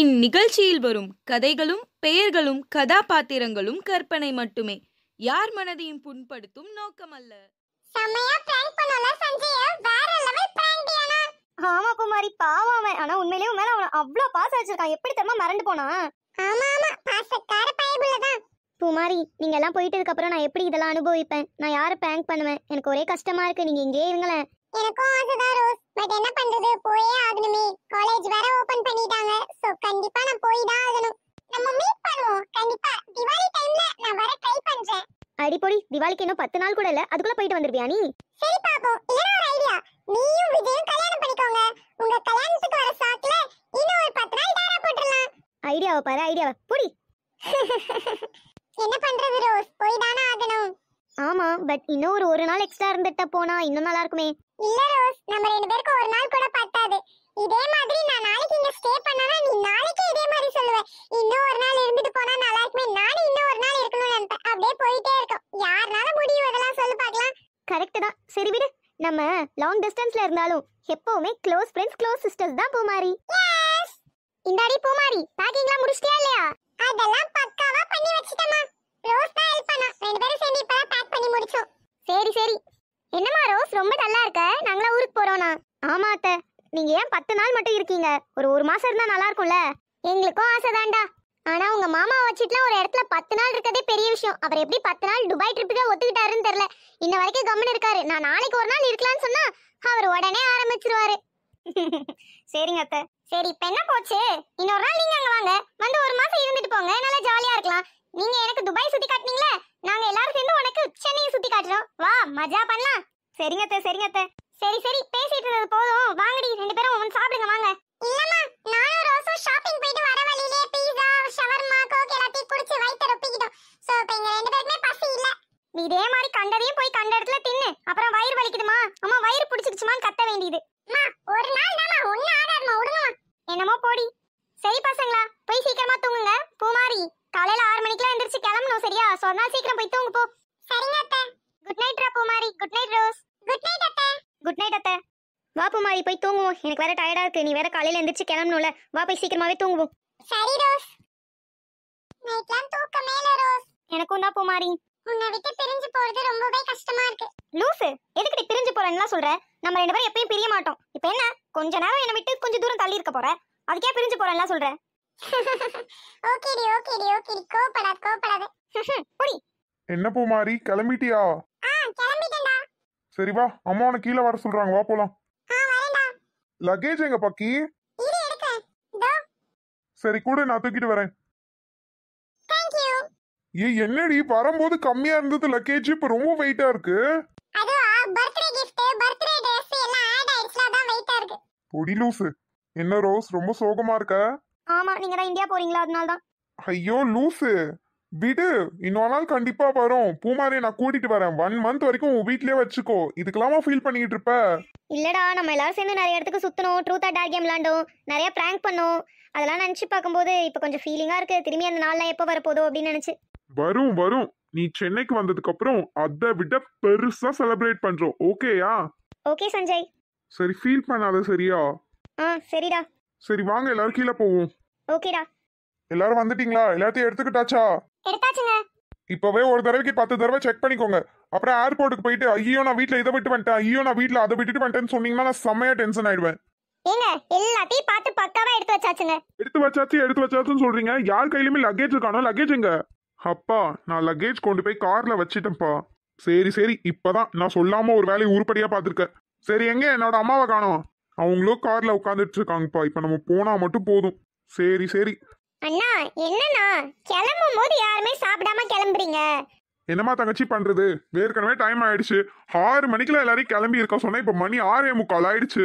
இந்நிகழ்ச்சியில் வரும் கதைகளும் பெயர்களும் கதாபாத்திரங்களும் கற்பனை மட்டுமே யார் மனதையும் புண்படுத்தும் நோக்கம் நோக்கமல்ல ஆமா குமாரி பாவம் ஆனா உண்மையிலேயே மேல அவன அவ்வளவு பாசம் வச்சிருக்கான் எப்படி தெரியுமா மறந்து போனா ஆமா குமாரி நீங்க எல்லாம் போயிட்டதுக்கு அப்புறம் நான் எப்படி இதெல்லாம் அனுபவிப்பேன் நான் யாரை பேங்க் பண்ணுவேன் எனக்கு ஒரே கஷ்டமா இருக்கு நீங்க இங்கேயே இருங்களேன் எனக்கும் ஆசைதான் ரோஸ் பட் என்ன பண்றது போயே ஆகணுமே காலேஜ் வேற ஓபன் பண்ணிட்டாங்க சோ கண்டிப்பா நான் போய் தான் ஆகணும் நம்ம மீட் பண்ணுவோம் கண்டிப்பா திவாலி டைம்ல நான் வர ட்ரை பண்றேன் அடிப்பொடி திவாலிக்கு இன்னும் பத்து நாள் கூட இல்ல அதுக்குள்ள போயிட்டு வந்துருவியா நீ சரி பாப்போம் இதோ ஒரு ஐடியா நீயும் விஜயும் கல்யாணம் பண்ணிக்கோங்க உங்க கல்யாணத்துக்கு வர சாக்குல இன்னும் ஒரு பத்து நாள் டேரா போட்டுடலாம் ஐடியாவை பாரு ஐடியாவை புடி என்ன பண்றது ரோஸ் போய் தானே ஆகணும் ஆமா பட் இன்னும் ஒரு ஒரு நாள் எக்ஸ்ட்ரா இருந்துட்ட போனா இன்னும் நல்லா இருக்குமே இல்ல ரோஸ் நம்ம ரெண்டு பேருக்கு ஒரு நாள் கூட பத்தாது இதே மாதிரி நான் நாளைக்கு இங்க ஸ்டே பண்ணனா நீ நாளைக்கு இதே மாதிரி சொல்லுவ இன்னும் ஒரு நாள் இருந்துட்டு போனா நல்லா இருக்குமே நானே இன்னும் ஒரு நாள் இருக்கணும் நினைப்பேன் அப்படியே போயிட்டே இருக்கும் யாருனால முடியும் இதெல்லாம் சொல்லு பார்க்கலாம் கரெக்ட் தான் சரி விடு நம்ம லாங் டிஸ்டன்ஸ்ல இருந்தாலும் எப்பவுமே க்ளோஸ் ஃப்ரெண்ட்ஸ் க்ளோஸ் சிஸ்டர்ஸ் தான் பூமாரி இந்தாடி பூமாரி பேக்கிங்லாம் முடிச்சிட்டியா இல்லையா அதெல்லாம் பக்காவா பண்ணி வச்சிட்டமா ரோஸ் தான் ஹெல்ப் பண்ணா ரெண்டு பேரும் சேர்ந்து இப்ப மீட் பண்ணி முடிச்சோம் சரி சரி என்னம்மா ரோஸ் ரொம்ப டல்லா இருக்க நாங்களா ஊருக்கு போறோம்னா ஆமா அத்த நீங்க ஏன் பத்து நாள் மட்டும் இருக்கீங்க ஒரு ஒரு மாசம் இருந்தா நல்லா இருக்கும்ல எங்களுக்கும் ஆசை தான்டா ஆனா உங்க மாமா வச்சுட்டுலாம் ஒரு இடத்துல பத்து நாள் இருக்கதே பெரிய விஷயம் அவர் எப்படி பத்து நாள் துபாய் ட்ரிப்புக்கே ஒத்துக்கிட்டாருன்னு தெரியல இன்ன வரைக்கும் கம்மன் இருக்காரு நான் நாளைக்கு ஒரு நாள் இருக்கலாம்னு சொன்னா அவர் உடனே ஆரம்பிச்சிருவாரு சரிங்க அத்த சரி இப்ப என்ன போச்சு இன்னொரு நாள் நீங்க அங்க வாங்க வந்து ஒரு மாசம் இருந்துட்டு போங்க நல்லா ஜாலியா இருக்கலாம் நீங்க எனக்கு துபாய் சுத்தி காட்டினீங்களே வா மஜா பண்ணலாம் சரிங்க அத்தை சரிங்க அத்தை சரி சரி பேசிட்டு இருந்தது போதும் வாங்கடி ரெண்டு பேரும் வந்து சாப்பிடுங்க வாங்க இல்லம்மா நானும் ரோசும் ஷாப்பிங் போயிட்டு வர வழியிலே பீஸா ஷவர்மா கோக் எல்லாத்தையும் குடிச்சு வயிற்று ரொப்பிக்கிட்டோம் சோ இப்போ எங்க ரெண்டு பேருக்குமே பசி இல்ல இதே மாதிரி கண்டதையும் போய் கண்ட இடத்துல தின்னு அப்புறம் வயிறு வலிக்குதுமா Poomari good night Rose good night அத்தை குட் நைட் அத்தை வா பூமாரி போய் தூங்குவோம் எனக்கு வேற டயர்டா இருக்கு நீ வேற காலையில எந்திரிச்சு கிளம்பணும்ல வா போய் சீக்கிரமாவே தூங்குவோம் சரி ரோஸ் நைட்லாம் தூக்கமே இல்ல ரோஸ் எனக்கும் தான் பூமாரி உன்னை விட்டு பிரிஞ்சு போறது ரொம்பவே கஷ்டமா இருக்கு லூசு எதுக்கு நீ பிரிஞ்சு போறேன்லாம் சொல்ற நம்ம ரெண்டு பேரும் எப்பயும் பிரிய மாட்டோம் இப்போ என்ன கொஞ்ச நேரம் என்ன விட்டு கொஞ்சம் தூரம் தள்ளி இருக்க போற அதுக்கே பிரிஞ்சு போறேன்லாம் சொல்ற ஓகே ஓகேடி போடி என்ன பூமாரி கிளம்பிட்டியா சரி வா அம்மா உன கீழே வர சொல்றாங்க வா போலாம் லக்கேஜ் எங்க பக்கி சரி கூட நான் தூக்கிட்டு வரேன் ஏ என்னடி வரும்போது கம்மியா இருந்தது லக்கேஜ் இப்ப ரொம்ப வெயிட்டா இருக்கு பொடி லூசு என்ன ரோஸ் ரொம்ப சோகமா இருக்க ஆமா நீங்க தான் இந்தியா போறீங்களா அதனால தான் ஐயோ லூசு விடு இன்னொரு நாள் கண்டிப்பா வரும் பூமாரி நான் கூட்டிட்டு வரேன் ஒன் மந்த் வரைக்கும் உன் வீட்லயே வச்சுக்கோ இதுக்கெல்லாமா ஃபீல் பண்ணிக்கிட்டு இருப்ப இல்லடா நம்ம எல்லாரும் சேர்ந்து நிறைய இடத்துக்கு சுத்தணும் ட்ரூத் அட்டாக் கேம் விளாண்டோம் நிறைய பிராங்க் பண்ணோம் அதெல்லாம் நினைச்சு பார்க்கும்போது இப்போ கொஞ்சம் ஃபீலிங்கா இருக்கு திரும்பி அந்த நாள்லாம் எப்போ வரப்போதோ அப்படின்னு நினைச்சு வரும் வரும் நீ சென்னைக்கு வந்ததுக்கு அப்புறம் அதை விட பெருசா செலிப்ரேட் பண்றோம் ஓகேயா ஓகே சஞ்சய் சரி ஃபீல் பண்ணாத சரியா ஆ சரிடா சரி வாங்க எல்லாரும் கீழே போவோம் ஓகேடா எல்லாரும் வந்துட்டீங்களா எல்லாத்தையும் எடுத்துக்கிட்டாச்சா எடுத்தாச்சுங்க இப்பவே ஒரு தடவைக்கு பத்து தடவை செக் பண்ணிக்கோங்க அப்புறம் ஏர்போர்ட்டுக்கு போயிட்டு ஐயோ நான் வீட்ல இதை விட்டு வந்துட்டேன் ஐயோ நான் வீட்ல அதை விட்டுட்டு வந்துட்டேன்னு சொன்னீங்கன்னா நான் செம்மையா டென்ஷன் ஆயிடுவேன் ஏங்க எல்லாத்தையும் பார்த்து பக்காவா எடுத்து வச்சாச்சுங்க எடுத்து வச்சாச்சு எடுத்து வச்சாச்சுன்னு சொல்றீங்க யார் கையிலுமே லக்கேஜ் இருக்கானோ லக்கேஜ் எங்க அப்பா நான் லக்கேஜ் கொண்டு போய் கார்ல வச்சிட்டேன்ப்பா சரி சரி இப்பதான் நான் சொல்லாம ஒரு வேலையை உருப்படியா பாத்திருக்கேன் சரி எங்க என்னோட அம்மாவை காணோம் அவங்களும் கார்ல உட்காந்துட்டு இருக்காங்கப்பா இப்ப நம்ம போனா மட்டும் போதும் சரி சரி அண்ணா என்னண்ணா கிளம்பும் போது யாருமே சாப்பிடாம கிளம்புறீங்க என்னம்மா தங்கச்சி பண்றது ஏற்கனவே டைம் ஆயிடுச்சு ஆறு மணிக்கெல்லாம் எல்லாரையும் கிளம்பி இருக்க சொன்னா இப்ப மணி ஆறே முக்கால் ஆயிடுச்சு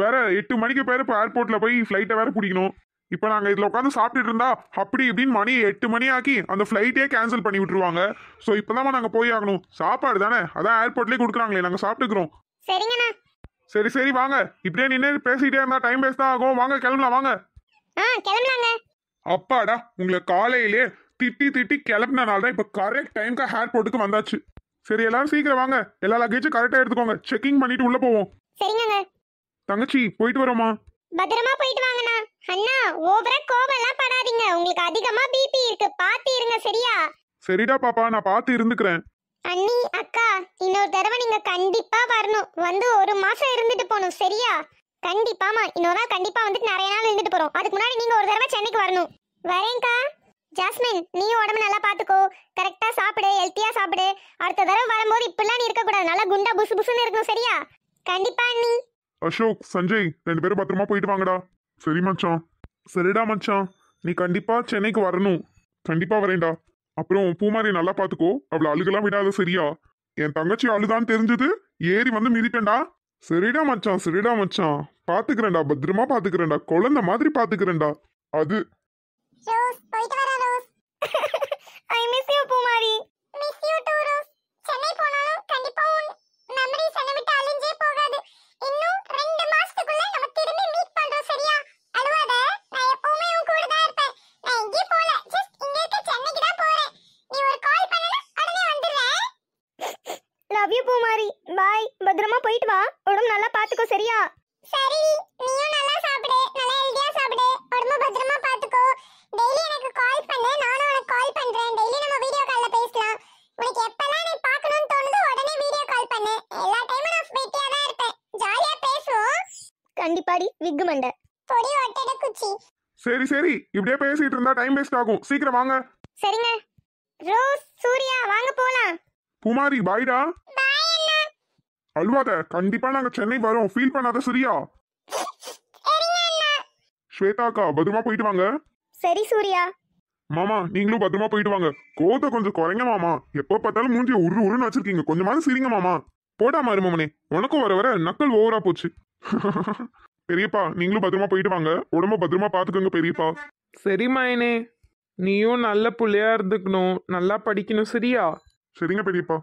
வேற எட்டு மணிக்கு பேர் இப்போ ஏர்போர்ட்ல போய் ஃப்ளைட்டை வேற பிடிக்கணும் இப்போ நாங்க இதுல உட்காந்து சாப்பிட்டுட்டு இருந்தா அப்படி இப்படின்னு மணி எட்டு மணி ஆக்கி அந்த ஃப்ளைட்டே கேன்சல் பண்ணி விட்டுருவாங்க ஸோ இப்பதான் நாங்க போய் ஆகணும் சாப்பாடு தானே அதான் ஏர்போர்ட்லயே கொடுக்குறாங்களே நாங்க சாப்பிட்டுக்கிறோம் சரி சரி வாங்க இப்படியே நின்று பேசிக்கிட்டே இருந்தா டைம் வேஸ்ட் தான் ஆகும் வாங்க கிளம்பலாம் வாங்க ஆ கிளம்பலாங்க அப்பாடா உங்களை காலையிலே திட்டி திட்டி கிளம்பினால இப்போ கரெக்ட் டைம்க்கு போட்டுக்கு வந்தாச்சு சரி எல்லாரும் சீக்கிரம் வாங்க எல்லா லக்கேஜும் கரெக்டாக எடுத்துக்கோங்க செக்கிங் பண்ணிட்டு உள்ள போவோம் சரிங்க தங்கச்சி போயிட்டு வரோமா பத்திரமா போயிட்டு வாங்கண்ணா அண்ணா ஓவரா கோபம்லாம் படாதீங்க உங்களுக்கு அதிகமா பிபி இருக்கு பாத்து இருங்க சரியா சரிடா பாப்பா நான் பாத்து இருந்துக்கிறேன் அண்ணி அக்கா இன்னொரு தடவை நீங்க கண்டிப்பா வரணும் வந்து ஒரு மாசம் இருந்துட்டு போகணும் சரியா கண்டிப்பாமா இன்னொரு நாள் கண்டிப்பா வந்துட்டு நிறைய நாள் இருந்துட்டு போறோம் அதுக்கு முன்னாடி நீங்க ஒரு தடவை சென்னைக்கு வரணும் வரேன்க்கா ஜாஸ்மின் நீயும் உடம்பு நல்லா பாத்துக்கோ கரெக்டா சாப்பிடு ஹெல்த்தியா சாப்பிடு அடுத்த தடவை வரும்போது இப்படிலாம் நீ இருக்கக்கூடாது நல்லா குண்டா புசு புசுன்னு இருக்கணும் சரியா கண்டிப்பா அண்ணி அசோக் சஞ்சய் ரெண்டு பேரும் பத்திரமா போயிட்டு வாங்கடா சரி மச்சான் சரிடா மச்சான் நீ கண்டிப்பா சென்னைக்கு வரணும் கண்டிப்பா வரேன்டா அப்புறம் பூமாரி நல்லா பாத்துக்கோ அவளை அழுகலாம் விடாத சரியா என் தங்கச்சி அழுதான்னு தெரிஞ்சது ஏறி வந்து மிதிட்டேன்டா சரிடா மச்சான் சரிடா மச்சான் பாத்துக்கிறேன்டா பத்திரமா பாத்துக்கிறேன்டா குழந்தை மாதிரி பாத்துக்கிறேன்டா அது ரோஸ் போயிட்டு Rose I miss you Poomari miss you Rose Chennai போனாலும் பாய் பத்திரமா போயிட்டு வா உடம்பு நல்லா பாத்துக்கோ சரியா சரி நீயும் நல்லா சாப்பிடு நல்லா ஹெல்தியா சாப்பிடு உடம்பு பத்திரமா பாத்துக்கோ டெய்லி எனக்கு கால் பண்ணு நானும் உனக்கு கால் பண்றேன் டெய்லி நம்ம வீடியோ கால்ல பேசலாம் உனக்கு எப்பலாம் நீ பார்க்கணும்னு தோணுதோ உடனே வீடியோ கால் பண்ணு எல்லா டைமும் நான் வெட்டியா தான் இருப்பேன் ஜாலியா பேசுவோம் கண்டிப்பாடி விக் மண்ட பொடி ஒட்டட குச்சி சரி சரி இப்படியே பேசிட்டு இருந்தா டைம் வேஸ்ட் ஆகும் சீக்கிரம் வாங்க சரிங்க ரோஸ் சூர்யா வாங்க போலாம் குமாரி பாய்டா அழுவாத கண்டிப்பா நாங்க சென்னை வரோம் ஃபீல் பண்ணாத சரியா ஸ்வேதாக்கா பத்திரமா போயிட்டு வாங்க சரி சூர்யா மாமா நீங்களும் பத்திரமா போயிட்டு வாங்க கோத்த கொஞ்சம் குறைங்க மாமா எப்ப பார்த்தாலும் மூஞ்சி உரு உருன்னு வச்சிருக்கீங்க கொஞ்சமாவது சிரிங்க மாமா போடா மருமமனே உனக்கும் வர வர நக்கல் ஓவரா போச்சு பெரியப்பா நீங்களும் பத்திரமா போயிட்டு வாங்க உடம்ப பத்திரமா பாத்துக்கோங்க பெரியப்பா சரி மாயனே நீயும் நல்ல பிள்ளையா இருந்துக்கணும் நல்லா படிக்கணும் சரியா சரிங்க பெரியப்பா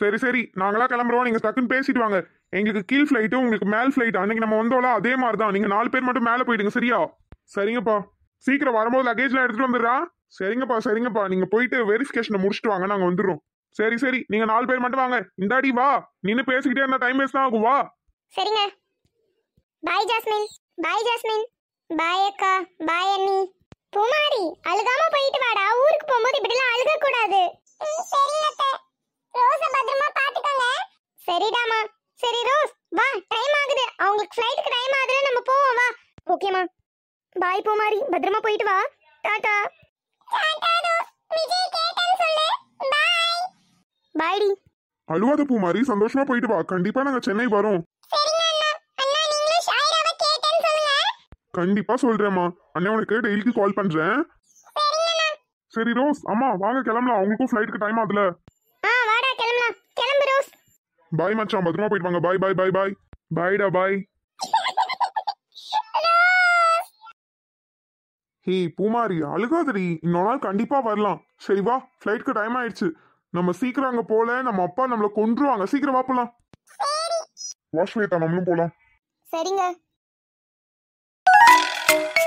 சரி சரி நாங்களா கிளம்புறோம் நீங்க டக்குன்னு பேசிட்டு வாங்க எங்களுக்கு கீழ் ஃபிளைட்டு உங்களுக்கு மேல் ஃபிளைட் அன்னைக்கு நம்ம வந்தோம்ல அதே மாதிரி தான் நீங்க நாலு பேர் மட்டும் மேலே போயிடுங்க சரியா சரிங்கப்பா சீக்கிரம் வரும்போது லக்கேஜ்லாம் எடுத்துட்டு வந்துடுறா சரிங்கப்பா சரிங்கப்பா நீங்க போயிட்டு வெரிஃபிகேஷனை முடிச்சுட்டு வாங்க நாங்க வந்துடுறோம் சரி சரி நீங்க நாலு பேர் மட்டும் வாங்க இந்தாடி வா நின்னு பேசிக்கிட்டே இருந்தா டைம் வேஸ்ட் ஆகும் வா சரிங்க பாய் ஜாஸ்மின் பாய் ஜாஸ்மின் பாய் அக்கா டாடா பாய்டி அழுவாத பூமாரி சந்தோஷமா போயிட்டு வா கண்டிப்பா நாங்க சென்னை வரோம் கண்டிப்பா சொல்றேம்மா அண்ணன் உனக்கு டெய்லிக்கு கால் பண்றேன் சரி ரோஸ் அம்மா வாங்க கிளம்பலாம் அவங்களுக்கும் ஃப்ளைட்டுக்கு டைம் ஆகுதுல பாய் மச்சான் பத்திரமா போயிட்டு வாங்க பாய் பாய் பாய் பாய் பாய்டா பாய் ஹே பூமாரி அழுகாதடி இன்னொரு நாள் கண்டிப்பா வரலாம் சரி வா ஃப்ளைட்டுக்கு டைம் ஆயிடுச்சு நம்ம சீக்கிரம் அங்க போல நம்ம அப்பா நம்மள கொன்றுவாங்க சீக்கிரம் வா வாஷ் வாஷ்வேதா நம்மளும் போலாம் சரிங்க